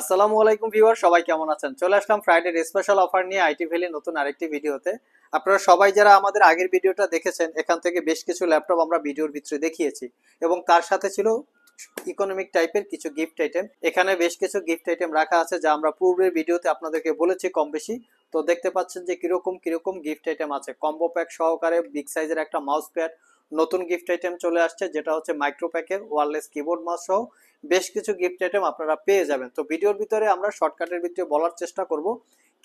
আসসালামু আলাইকুম ভিউয়ার সবাই কেমন আছেন চলে আসলাম ফ্রাইডের স্পেশাল অফার নিয়ে আইটি ভ্যালি নতুন আরেকটি ভিডিওতে আপনারা সবাই যারা আমাদের আগের ভিডিওটা দেখেছেন এখান থেকে বেশ কিছু ল্যাপটপ আমরা ভিডিওর ভিতরে দেখিয়েছি এবং তার সাথে ছিল ইকোনমিক টাইপের কিছু গিফট আইটেম এখানে বেশ কিছু গিফট আইটেম রাখা আছে যা আমরা পূর্বের ভিডিওতে আপনাদেরকে বলেছি কম বেশি তো দেখতে পাচ্ছেন যে কিরকম কিরকম গিফট আইটেম আছে কম্বো প্যাক সহকারে বিগ সাইজের একটা মাউস প্যাড নতুন গিফট আইটেম চলে আসছে যেটা হচ্ছে মাইক্রো প্যাকের ওয়ারলেস কিবোর্ড মাউস সহ বেশ কিছু গিফট আইটেম আপনারা পেয়ে যাবেন তো ভিডিওর ভিতরে আমরা শর্টকাটের ভিতরে বলার চেষ্টা করব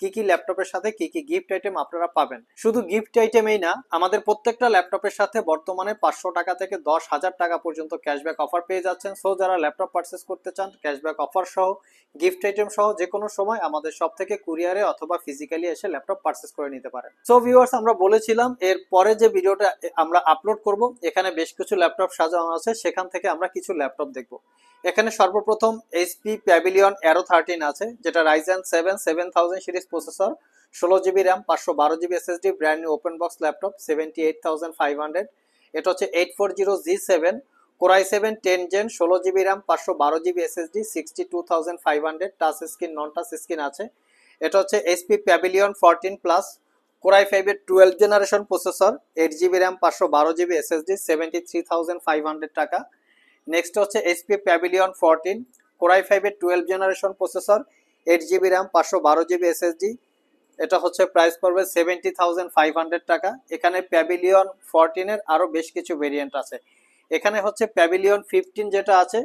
কি কি ল্যাপটপের সাথে কি কি গিফট আইটেম আপনারা পাবেন শুধু গিফট আইটেমই না আমাদের প্রত্যেকটা ল্যাপটপের সাথে বর্তমানে পাঁচশো টাকা থেকে দশ হাজার টাকা পর্যন্ত ক্যাশব্যাক অফার পেয়ে যাচ্ছেন সো যারা ল্যাপটপ পারচেস করতে চান ক্যাশব্যাক অফার সহ গিফট আইটেম সহ যে কোনো সময় আমাদের সব থেকে কুরিয়ারে অথবা ফিজিক্যালি এসে ল্যাপটপ পারচেস করে নিতে পারেন সো ভিউয়ার্স আমরা বলেছিলাম এর পরে যে ভিডিওটা আমরা আপলোড করব এখানে বেশ কিছু ল্যাপটপ সাজানো আছে সেখান থেকে আমরা কিছু ল্যাপটপ দেখব এখানে সর্বপ্রথম এইচপি প্যাভিলিয়ন অ্যারো থার্টিন আছে যেটা Ryzen seven seven thousand series processor ষোলো জিবি র্যাম পাঁচশো বারো GB SSD brand new open box laptop seventy eight thousand five hundred এটা হচ্ছে eight four zero G seven core i seven ten gen ষোলো GB RAM পাঁচশো বারো GB SSD sixty two thousand five hundred touch screen non touch screen আছে এটা হচ্ছে HP Pavilion fourteen plus core i ফাইভের twelve generation processor eight GB RAM পাঁচশো বারো GB SSD seventy three thousand five hundred টাকা next হচ্ছে HP Pavilion fourteen core i ফাইভের twelve generation processor eight GB RAM পাঁচশো বারো জিবি এসএসডি এটা হচ্ছে প্রাইস পড়বে সেভেন্টি থাউজেন্ড ফাইভ হান্ড্রেড টাকা এখানে প্যাভিলিয়ন ফোরটিনের আরও বেশ কিছু ভেরিয়েন্ট আছে এখানে হচ্ছে প্যাভিলিয়ন ফিফটিন যেটা আছে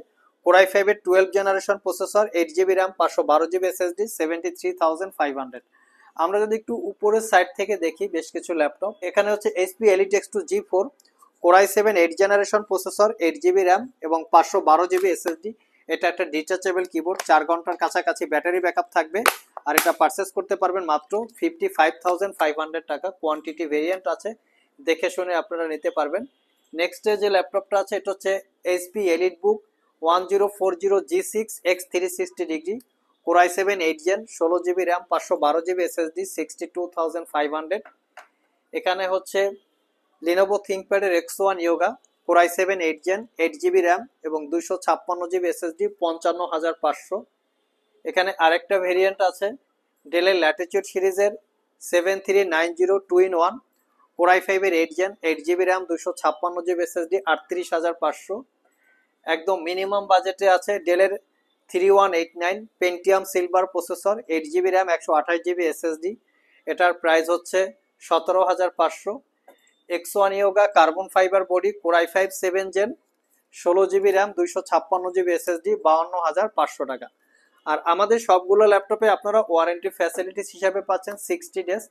কোরাই ফাইভের twelve generation processor eight GB RAM পাঁচশো বারো GB SSD seventy three thousand five hundred আমরা যদি একটু উপরের সাইড থেকে দেখি বেশ কিছু ল্যাপটপ এখানে হচ্ছে HP Elite x two G four core i seven eight generation processor eight GB RAM এবং পাঁচশো বারো জিবি এসএসডি এটা একটা ডিটাচেবল কিবোর্ড চার ঘন্টার কাছাকাছি ব্যাটারি ব্যাকআপ থাকবে আর এটা পারচেস করতে পারবেন মাত্র fifty five thousand five hundred টাকা কোয়ান্টিটি ভেরিয়েন্ট আছে দেখে শুনে আপনারা নিতে পারবেন নেক্সট যে ল্যাপটপটা আছে এটা হচ্ছে HP EliteBook one zero four zero G six x three sixty degree core i seven eight gen ষোলো জিবি র্যাম পাঁচশো বারো GB SSD sixty two thousand five hundred এখানে হচ্ছে লিনোভো থিঙ্কপ্যাডের x one Yoga core i seven eight gen eight GB RAM এবং দুইশো ছাপ্পান্ন GB SSD পঞ্চান্ন হাজার পাঁচশো এখানে আরেকটা ভেরিয়েন্ট আছে ডেলের ল্যাটিচিউড সিরিজের seven three nine zero two in one core i ফাইভের eight gen eight GB RAM দুশো ছাপ্পান্ন জিবি এসএসডি আটত্রিশ হাজার পাঁচশো একদম মিনিমাম বাজেটে আছে ডেলের three one eight nine Pentium silver processor eight GB RAM একশো আঠাশ জিবি এসএসডি এটার প্রাইস হচ্ছে সতেরো হাজার পাঁচশো x carbon fibre body core i five seven gen ষোলো জিবি র্যাম দুইশো ছাপ্পান্ন জিবি এসএসডি বাউন্ন হাজার পাঁচশো টাকা আর আমাদের সবগুলো ল্যাপটপে আপনারা ওয়ারেন্টি ফ্যাসিলিটিস হিসাবে পাচ্ছেন সিক্সটি ডেজ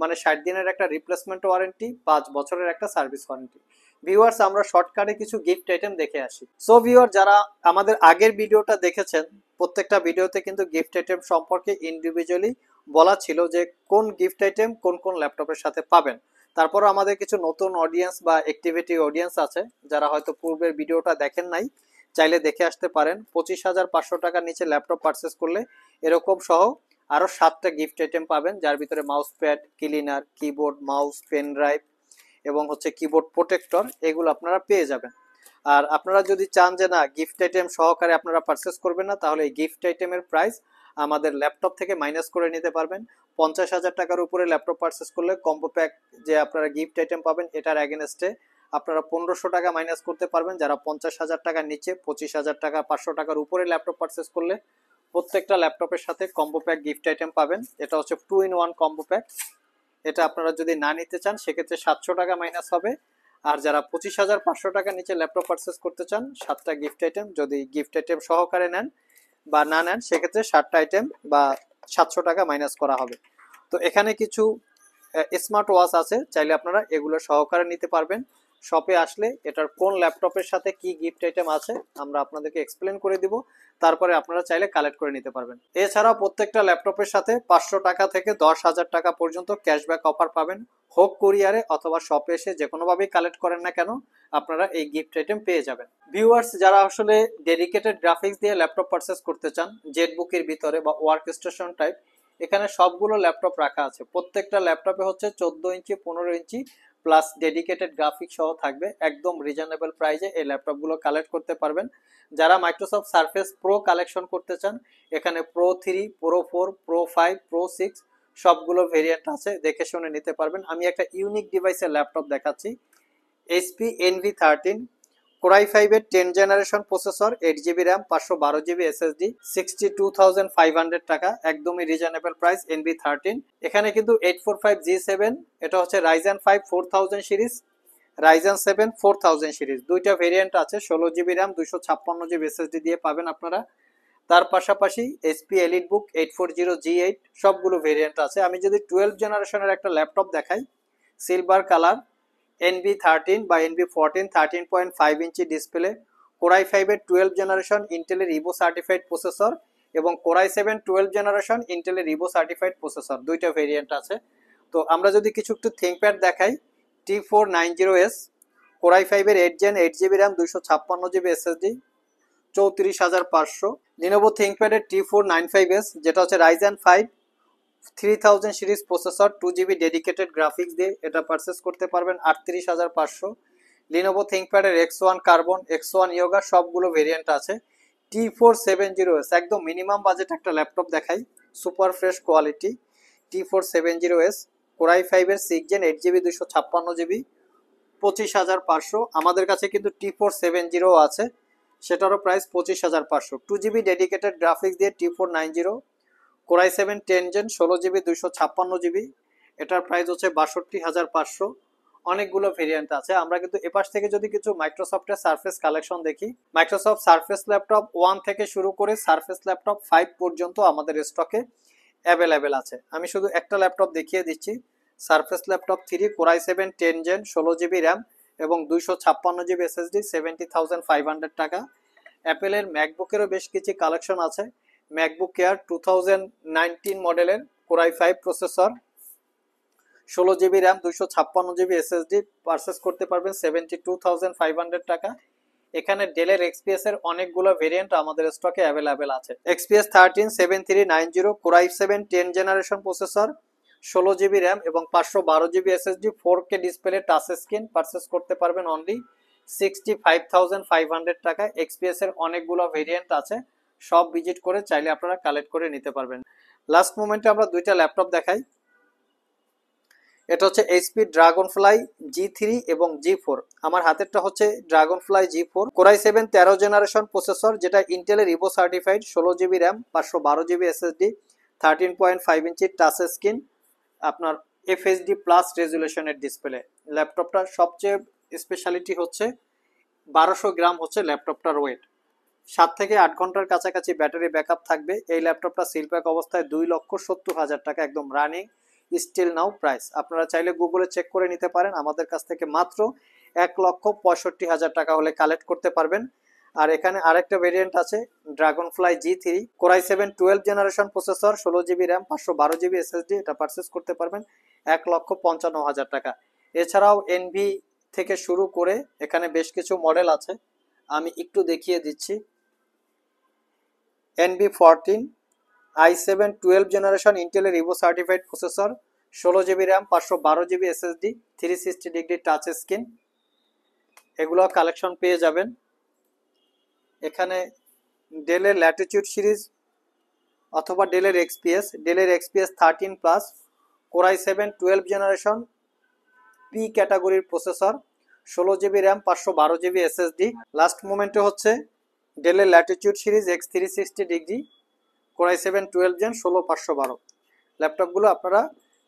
মানে ষাট দিনের একটা রিপ্লেসমেন্ট ওয়ারেন্টি পাঁচ বছরের একটা সার্ভিস ওয়ারেন্টি ভিউয়ার্স আমরা শর্টকাটে কিছু গিফট আইটেম দেখে আসি সো ভিউয়ার যারা আমাদের আগের ভিডিওটা দেখেছেন প্রত্যেকটা ভিডিওতে কিন্তু গিফট আইটেম সম্পর্কে ইন্ডিভিজুয়ালি বলা ছিল যে কোন গিফট আইটেম কোন কোন ল্যাপটপের সাথে পাবেন তারপর আমাদের কিছু নতুন অডিয়েন্স বা অ্যাক্টিভিটি অডিয়েন্স আছে যারা হয়তো পূর্বের ভিডিওটা দেখেন নাই চাইলে দেখে আসতে পারেন পঁচিশ হাজার পাঁচশো টাকার নিচে ল্যাপটপ পারচেস করলে এরকম সহ আরও সাতটা গিফট আইটেম পাবেন যার ভিতরে mouse pad cleaner keyboard mouse pen drive এবং হচ্ছে কিবোর্ড প্রোটেক্টর এগুলো আপনারা পেয়ে যাবেন আর আপনারা যদি চান যে না গিফট আইটেম সহকারে আপনারা পারচেস করবেন না তাহলে এই গিফট আইটেমের প্রাইস আমাদের ল্যাপটপ থেকে মাইনাস করে নিতে পারবেন পঞ্চাশ হাজার টাকার উপরে ল্যাপটপ পারচেস করলে কম্বো প্যাক যে আপনারা গিফট আইটেম পাবেন এটার অ্যাগেনস্টে আপনারা পনেরোশো টাকা মাইনাস করতে পারবেন যারা পঞ্চাশ হাজার টাকার নিচে পঁচিশ হাজার টাকা পাঁচশো টাকার উপরে ল্যাপটপ পারচেস করলে প্রত্যেকটা ল্যাপটপের সাথে কম্বো প্যাক গিফট আইটেম পাবেন এটা হচ্ছে two in one combo pack এটা আপনারা যদি না নিতে চান সেক্ষেত্রে সাতশো টাকা মাইনাস হবে আর যারা পঁচিশ হাজার পাঁচশো টাকা নিচে ল্যাপটপ পারচেস করতে চান সাতটা গিফট আইটেম যদি গিফট আইটেম সহকারে নেন বা না নেন সেক্ষেত্রে সাতটা আইটেম বা সাতশো টাকা মাইনাস করা হবে তো এখানে কিছু স্মার্ট ওয়াচ আছে চাইলে আপনারা এগুলো সহকারে নিতে পারবেন শপে আসলে এটার কোন ল্যাপটপের সাথে কি গিফট আইটেম আছে আমরা আপনাদেরকে এক্সপ্লেন করে দিব তারপরে আপনারা চাইলে কালেক্ট করে নিতে পারবেন এছাড়াও প্রত্যেকটা ল্যাপটপের সাথে পাঁচশো টাকা থেকে দশ হাজার টাকা পর্যন্ত ক্যাশব্যাক অফার পাবেন হোক কুরিয়ারে অথবা শপে এসে যে কোনোভাবেই কালেক্ট করেন না কেন আপনারা এই গিফট আইটেম পেয়ে যাবেন ভিউয়ার্স যারা আসলে ডেডিকেটেড গ্রাফিক্স দিয়ে ল্যাপটপ পারচেস করতে চান জেট বুকের ভিতরে বা ওয়ার্ক স্টেশন টাইপ এখানে সবগুলো ল্যাপটপ রাখা আছে প্রত্যেকটা ল্যাপটপে হচ্ছে চোদ্দ ইঞ্চি পনেরো ইঞ্চি প্লাস ডেডিকেটেড গ্রাফিক সহ থাকবে একদম রিজনেবল প্রাইজে এই ল্যাপটপগুলো কালেক্ট করতে পারবেন যারা মাইক্রোসফট সার্ফেস প্রো কালেকশন করতে চান এখানে pro three pro four pro five pro six সবগুলো ভেরিয়েন্ট আছে দেখে শুনে নিতে পারবেন আমি একটা ইউনিক ডিভাইসের ল্যাপটপ দেখাচ্ছি এইচপি এনভি থার্টিন কোরাই ফাইভের ten generation processor eight GB RAM পাঁচশো বারো GB SSD sixty two thousand five hundred টাকা একদমই রিজনেবল প্রাইস বি থার্টিন এখানে কিন্তু eight four five G seven এটা হচ্ছে Ryzen five four thousand series Ryzen seven four thousand series দুইটা variant আছে ষোলো জিবি র্যাম দুশো ছাপ্পান্ন জিবি ডি দিয়ে পাবেন আপনারা তার পাশাপাশি HP EliteBook eight four zero G eight সবগুলো ভেরিয়েন্ট আছে আমি যদি টুয়েলভ জেনারেশনের একটা ল্যাপটপ দেখাই সিলভার কালার এনবি থার্টিন বা NB fourteen thirteen point five inch display core i ফাইভের টুয়েলভ জেনারেশন ইন্টেলের ইভো সার্টিফাইড প্রসেসর এবং কোরাই সেভেন টুয়েলভ জেনারেশন ইন্টেলের রিভো সার্টিফাইড প্রসেসর দুইটা ভেরিয়েন্ট আছে তো আমরা যদি কিছু একটু থিঙ্কপ্যাড দেখাই T four nine zero s core i ফাইভের eight gen eight GB RAM দুশো ছাপ্পান্ন জিবি এসএসডি চৌত্রিশ হাজার পাঁচশো লিনোভো থিঙ্কপ্যাডের T four nine five s যেটা হচ্ছে Ryzen five three thousand series processor two GB dedicated graphics দিয়ে এটা পারচেস করতে পারবেন আটত্রিশ হাজার পাঁচশো লিনোভো থিঙ্কপ্যাডের x one carbon x one Yoga সবগুলো ভেরিয়েন্ট আছে T four seven zero s একদম মিনিমাম বাজেট একটা ল্যাপটপ দেখাই super fresh quality T four seven zero s core i ফাইভের সিক্স জেন এইট জিবি দুশো ছাপ্পান্ন জিবি পঁচিশ হাজার পাঁচশো আমাদের কাছে কিন্তু টি ফোর সেভেন জিরো আছে সেটারও প্রাইস পঁচিশ হাজার পাঁচশো টু জিবি ডেডিকেটেড গ্রাফিক্স দিয়ে T four nine zero core i seven ten gen ষোলো জিবি দুইশো ছাপ্পান্ন জিবি এটার প্রাইস হচ্ছে বাষট্টি হাজার পাঁচশো অনেকগুলো ভেরিয়েন্ট আছে আমরা কিন্তু এপাশ থেকে যদি কিছু মাইক্রোসফটের সার্ফেস কালেকশন দেখি মাইক্রোসফট সার্ফেস ল্যাপটপ ওয়ান থেকে শুরু করে সার্ফেস ল্যাপটপ ফাইভ পর্যন্ত আমাদের স্টকে অ্যাভেলেবেল আছে আমি শুধু একটা ল্যাপটপ দেখিয়ে দিচ্ছি Surface laptop three core i seven ten gen ষোলো জিবি র্যাম এবং দুইশো ছাপ্পান্ন GB SSD seventy thousand five hundred টাকা অ্যাপেলের ম্যাকবুকেরও বেশ কিছু কালেকশন আছে MacBook Air two thousand nineteen মডেলের কোরাই ফাইভ প্রসেসর ষোলো জিবি র্যাম দুশো ছাপ্পান্ন জিবি এসএসডি পারচেস করতে পারবেন seventy two thousand five hundred টাকা এখানে ডেলের এক্সপিএস এর অনেকগুলো ভেরিয়েন্ট আমাদের স্টকে অ্যাভেলেবেল আছে XPS thirteen seven three nine zero core i seven ten generation processor ষোলো জিবি র্যাম এবং পাঁচশো বারো GB SSD four K display touch screen purchase করতে পারবেন only sixty five thousand five hundred টাকা এক্সপিএস এর অনেকগুলো ভেরিয়েন্ট আছে সব ভিজিট করে চাইলে আপনারা কালেক্ট করে নিতে পারবেন লাস্ট মোমেন্টে আমরা দুইটা ল্যাপটপ দেখাই এটা হচ্ছে HP Dragonfly G three এবং জি ফোর আমার হাতেরটা হচ্ছে Dragonfly G four core i seven তেরো জেনারেশন প্রসেসর যেটা ইন্টেলের ইভো সার্টিফাইড ষোলো জিবি র্যাম পাঁচশো বারো GB SSD thirteen point five inch touch screen আপনার এফএসডি প্লাস রেজুলেশনের ডিসপ্লে ল্যাপটপটার সবচেয়ে স্পেশালিটি হচ্ছে বারোশো গ্রাম হচ্ছে ল্যাপটপটার ওয়েট সাত থেকে আট ঘন্টার কাছাকাছি ব্যাটারি ব্যাকআপ থাকবে এই ল্যাপটপটা সিলপ্যাক অবস্থায় দুই লক্ষ সত্তর হাজার টাকা একদম রানিং স্টিল নাও প্রাইস আপনারা চাইলে গুগলে চেক করে নিতে পারেন আমাদের কাছ থেকে মাত্র এক লক্ষ পঁয়ষট্টি হাজার টাকা হলে কালেক্ট করতে পারবেন আর এখানে আরেকটা ভেরিয়েন্ট আছে Dragonfly G three core i seven twelve generation processor ষোলো জিবি র্যাম পাঁচশো বারো জিবি এসএসডি এটা পারচেস করতে পারবেন এক লক্ষ পঞ্চান্ন হাজার টাকা এছাড়াও এনভি থেকে শুরু করে এখানে বেশ কিছু মডেল আছে আমি একটু দেখিয়ে দিচ্ছি NB fourteen i seven twelve generation ইন্টেলের ইভো সার্টিফাইড প্রসেসর ষোলো জিবি র্যাম পাঁচশো বারো GB SSD three sixty degree touch screen এগুলো কালেকশন পেয়ে যাবেন এখানে ডেলের ল্যাটিটিউড সিরিজ অথবা ডেলের এক্সপিএস ডেলের XPS thirteen plus core i seven twelve generation P ক্যাটাগরির প্রসেসর ষোলো জিবি র্যাম পাঁচশো বারো জিবি এসএসডি লাস্ট মোমেন্টে হচ্ছে ডেলের Latitude series x three sixty degree core i seven twelve gen ষোলো পাঁচশো বারো ল্যাপটপগুলো আপনারা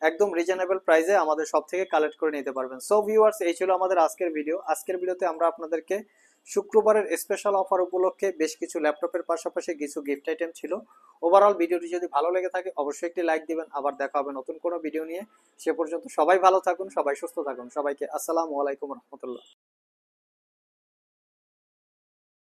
একদম রিজনেবল প্রাইসে আমাদের সব থেকে কালেক্ট করে নিতে পারবেন সো ভিউয়ার্স এই ছিল আমাদের আজকের ভিডিও আজকের ভিডিওতে আমরা আপনাদেরকে শুক্রবারের স্পেশাল অফার উপলক্ষে বেশ কিছু ল্যাপটপের পাশাপাশি কিছু গিফট আইটেম ছিল ওভারঅল ভিডিওটি যদি ভালো লেগে থাকে অবশ্যই একটি লাইক দিবেন আবার দেখা হবে নতুন কোনো ভিডিও নিয়ে সে পর্যন্ত সবাই ভালো থাকুন সবাই সুস্থ থাকুন সবাইকে আসসালামু আলাইকুম রহমতুল্লাহ